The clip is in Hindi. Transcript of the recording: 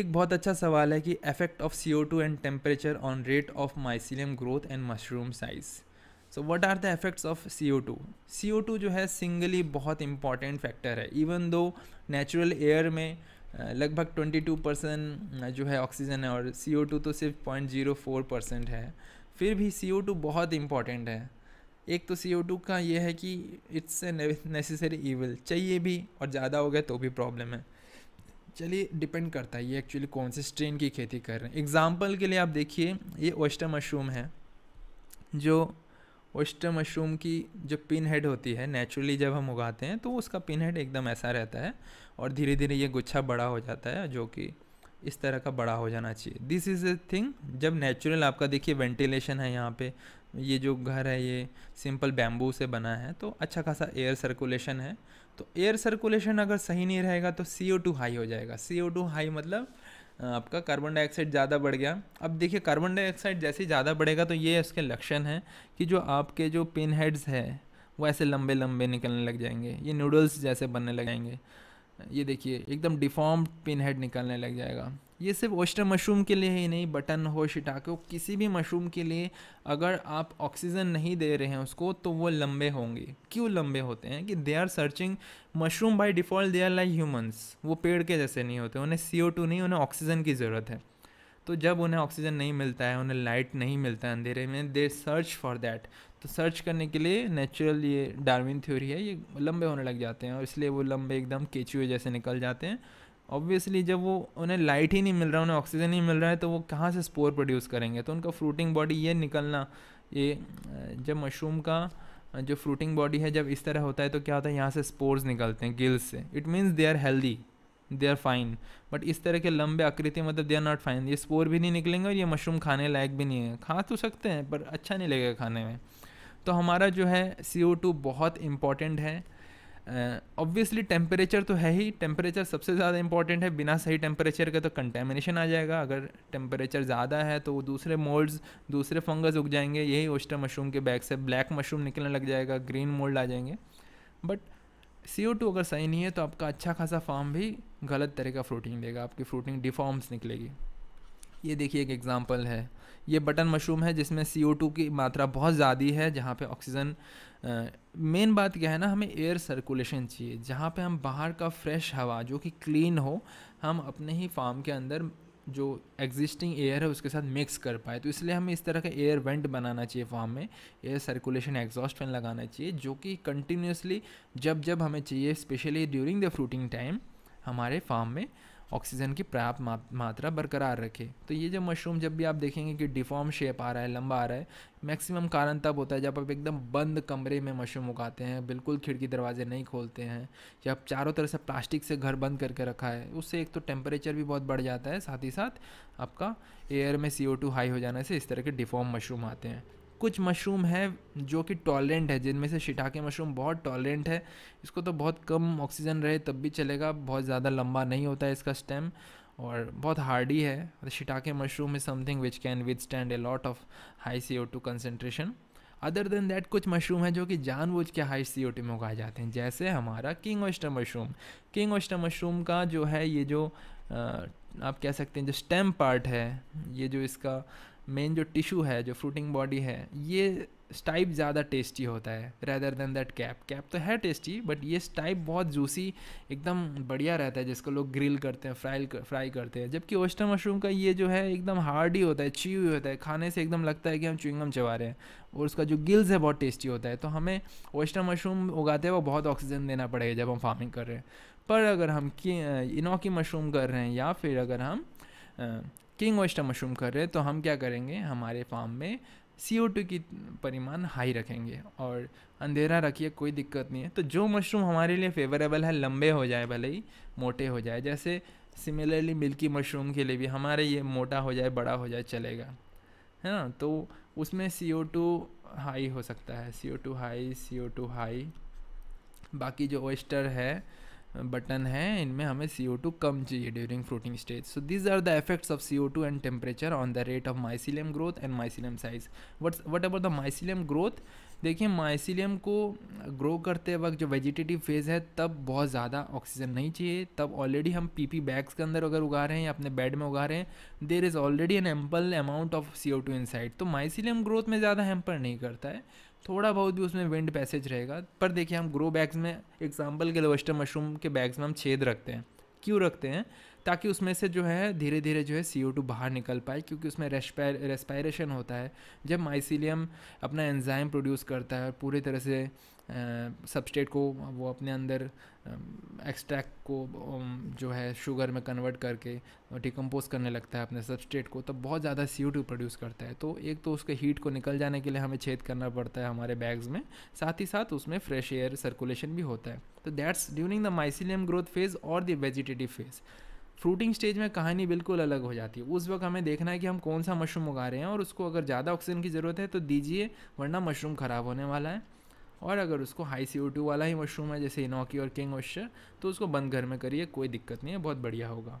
एक बहुत अच्छा सवाल है कि effect of C O two and temperature on rate of mycelium growth and mushroom size so what are the effects of C O two C O two जो है सिंगली बहुत इंपॉर्टेंट फैक्टर है इवन दो नेचुरल एयर में uh, लगभग ट्वेंटी टू परसेंट जो है ऑक्सीजन है और सी ओ टू तो सिर्फ पॉइंट जीरो फोर परसेंट है फिर भी सी ओ टू बहुत इंपॉर्टेंट है एक तो सी ओ टू का ये है कि इट्स ए नेसेसरी इवल चाहिए भी और ज़्यादा हो गया तो भी प्रॉब्लम है चलिए डिपेंड करता है ये एक्चुअली कौन से स्ट्रेन की खेती कर रहे हैं एग्ज़ाम्पल के लिए आप देखिए ये ओस्टर मशरूम है जो ओस्टर मशरूम की जो पिन हेड होती है नेचुरली जब हम उगाते हैं तो उसका पिन हेड एकदम ऐसा रहता है और धीरे धीरे ये गुच्छा बड़ा हो जाता है जो कि इस तरह का बड़ा हो जाना चाहिए दिस इज़ ए थिंग जब नेचुरल आपका देखिए वेंटिलेशन है यहाँ पे ये जो घर है ये सिंपल बैम्बू से बना है तो अच्छा खासा एयर सर्कुलेशन है तो एयर सर्कुलेशन अगर सही नहीं रहेगा तो सी हाई हो जाएगा सी हाई मतलब आपका कार्बन डाइऑक्साइड ज़्यादा बढ़ गया अब देखिए कार्बन डाइऑक्साइड जैसे ज़्यादा बढ़ेगा तो ये इसके लक्षण हैं कि जो आपके जो पिन हेड्स हैं वो ऐसे लंबे लंबे निकलने लग जाएंगे ये नूडल्स जैसे बनने लग जाएंगे ये देखिए एकदम डिफॉर्म पिन हेड निकलने लग जाएगा ये सिर्फ ओस्टर मशरूम के लिए ही नहीं बटन हो शिटाको किसी भी मशरूम के लिए अगर आप ऑक्सीजन नहीं दे रहे हैं उसको तो वो लंबे होंगे क्यों लंबे होते हैं कि they are searching mushroom by default they are like humans वो पेड़ के जैसे नहीं होते उन्हें सी नहीं उन्हें ऑक्सीजन की ज़रूरत है तो जब उन्हें ऑक्सीजन नहीं मिलता है उन्हें लाइट नहीं मिलता है अंधेरे में दे सर्च फॉर दैट तो सर्च करने के लिए नेचुरल ये डार्विन थ्योरी है ये लंबे होने लग जाते हैं और इसलिए वो लंबे एकदम केचुए जैसे निकल जाते हैं ऑब्वियसली जब वो उन्हें लाइट ही नहीं मिल रहा उन्हें ऑक्सीजन नहीं मिल रहा है तो वो कहाँ से स्पोर प्रोड्यूस करेंगे तो उनका फ्रूटिंग बॉडी ये निकलना ये जब मशरूम का जो फ्रूटिंग बॉडी है जब इस तरह होता है तो क्या होता है यहाँ से स्पोर्स निकलते हैं गिल्स से it means they are healthy they are fine but इस तरह के लंबे आकृति मतलब दे आर नॉट फाइन ये स्पोर भी नहीं निकलेंगे और ये मशरूम खाने लायक भी नहीं है खा तो सकते हैं पर अच्छा नहीं लगेगा खाने में तो हमारा जो है सी ओ टू बहुत इम्पॉर्टेंट है ऑब्वियसली uh, टेम्परेचर तो है ही टेम्परेचर सबसे ज़्यादा इंपॉर्टेंट है बिना सही टेम्परेचर के तो कंटेमिनेशन आ जाएगा अगर टेम्परेचर ज़्यादा है तो वो दूसरे मोल्ड्स दूसरे फंगस उग जाएंगे यही ओस्टर मशरूम के बैग से ब्लैक मशरूम निकलने लग जाएगा ग्रीन मोल्ड आ जाएंगे बट सी अगर सही नहीं है तो आपका अच्छा खासा फार्म भी गलत तरह का फ्रूटिंग देगा आपकी फ्रूटिंग डिफॉर्म्स निकलेगी ये देखिए एक एग्ज़ाम्पल है ये बटन मशरूम है जिसमें सी की मात्रा बहुत ज़्यादा है जहाँ पे ऑक्सीजन मेन बात क्या है ना हमें एयर सर्कुलेशन चाहिए जहाँ पे हम बाहर का फ्रेश हवा जो कि क्लीन हो हम अपने ही फार्म के अंदर जो एग्जिस्टिंग एयर है उसके साथ मिक्स कर पाए तो इसलिए हमें इस तरह का एयर वेंट बनाना चाहिए फार्म में एयर सर्कुलेशन एग्जॉस्ट फैन लगाना चाहिए जो कि कंटिन्यूसली जब जब हमें चाहिए specially during the fruiting time हमारे फार्म में ऑक्सीजन की पर्याप्त मात्रा बरकरार रखे तो ये जब मशरूम जब भी आप देखेंगे कि डिफॉर्म शेप आ रहा है लंबा आ रहा है मैक्सिमम कारण तब होता है जब आप एकदम बंद कमरे में मशरूम उगाते हैं बिल्कुल खिड़की दरवाजे नहीं खोलते हैं जब चारों तरफ से प्लास्टिक से घर बंद करके रखा है उससे एक तो टेम्परेचर भी बहुत बढ़ जाता है साथ ही साथ आपका एयर में सी हाई हो जाने से इस तरह के डिफॉर्म मशरूम आते हैं कुछ मशरूम है जो कि टॉलरेंट है जिनमें से शिटाके मशरूम बहुत टॉलरेंट है इसको तो बहुत कम ऑक्सीजन रहे तब भी चलेगा बहुत ज़्यादा लंबा नहीं होता है इसका स्टेम और बहुत हार्डी है shiitake mushroom is something which can withstand a lot of high C O two concentration other than that कुछ मशरूम हैं जो कि जानबूझ के हाई सी ओ टी में उगाए जाते हैं जैसे हमारा king oyster mushroom king oyster mushroom का जो है ये जो आप कह सकते हैं जो स्टेम पार्ट है ये जो इसका मेन जो टिश्यू है जो फ्रूटिंग बॉडी है ये स्टाइप ज़्यादा टेस्टी होता है rather than that cap cap तो है टेस्टी बट ये स्टाइप बहुत जूसी एकदम बढ़िया रहता है जिसको लोग ग्रिल करते हैं फ्राई कर, फ्राई करते हैं जबकि ओस्टर मशरूम का ये जो है एकदम हार्ड ही होता है ची हुई होता है खाने से एकदम लगता है कि हम चुविंगम चबा रहे हैं और उसका जो गिल्स है बहुत टेस्टी होता है तो हमें ओस्टर मशरूम उगाते हुए बहुत ऑक्सीजन देना पड़ेगा जब हम फार्मिंग कर रहे हैं पर अगर हम इनोकी मशरूम कर रहे हैं या फिर अगर हम किंग ओस्टर मशरूम कर रहे हैं तो हम क्या करेंगे हमारे फार्म में सी ओ टू की परिमाण हाई रखेंगे और अंधेरा रखिए कोई दिक्कत नहीं है तो जो मशरूम हमारे लिए फेवरेबल है लंबे हो जाए भले ही मोटे हो जाए जैसे सिमिलरली मिल्की मशरूम के लिए भी हमारे ये मोटा हो जाए बड़ा हो जाए चलेगा है ना तो उसमें सी ओ टू हाई हो सकता है C O two high C O two high बाकी जो ओस्टर है बटन है इनमें हमें सी ओ टू कम चाहिए during fruiting stage so these are the effects of C O two and temperature on the rate of mycelium growth and mycelium size what what about the mycelium growth देखिए माइसिलियम को ग्रो करते वक्त जो वेजिटेटिव फेज़ है तब बहुत ज़्यादा ऑक्सीजन नहीं चाहिए तब ऑलरेडी हम पी पी बैग्स के अंदर अगर उगा रहे हैं या अपने बेड में उगा रहे हैं there is already an ample amount of C O two inside तो माइसिलियम ग्रोथ में ज़्यादा हेम्पर नहीं करता है थोड़ा बहुत भी उसमें विंड पैसेज रहेगा पर देखिए हम ग्रो बैग्स में एग्जाम्पल के लोवेस्टर मशरूम के बैग्स में हम छेद रखते हैं क्यों रखते हैं ताकि उसमें से जो है धीरे धीरे जो है सी बाहर निकल पाए क्योंकि उसमें रेस्पायरेशन होता है जब माइसिलियम अपना एंजाइम प्रोड्यूस करता है और पूरी तरह से सबस्टेट को वो अपने अंदर एक्सट्रैक्ट को जो है शुगर में कन्वर्ट करके डिकम्पोज करने लगता है अपने सबस्टेट को तब बहुत ज़्यादा सी प्रोड्यूस करता है तो एक तो उसके हीट को निकल जाने के लिए हमें छेद करना पड़ता है हमारे बैग्स में साथ ही साथ उसमें फ्रेश एयर सर्कुलेशन भी होता है तो that's during the mycelium growth phase और the vegetative phase fruiting stage में कहानी बिल्कुल अलग हो जाती है उस वक्त हमें देखना है कि हम कौन सा मशरूम उगा रहे हैं और उसको अगर ज़्यादा ऑक्सीजन की ज़रूरत है तो दीजिए वरना मशरूम ख़राब होने वाला है और अगर उसको हाई सी वाला ही मशरूम है जैसे इनोकी और किंग ओशर तो उसको बंद घर में करिए कोई दिक्कत नहीं है बहुत बढ़िया होगा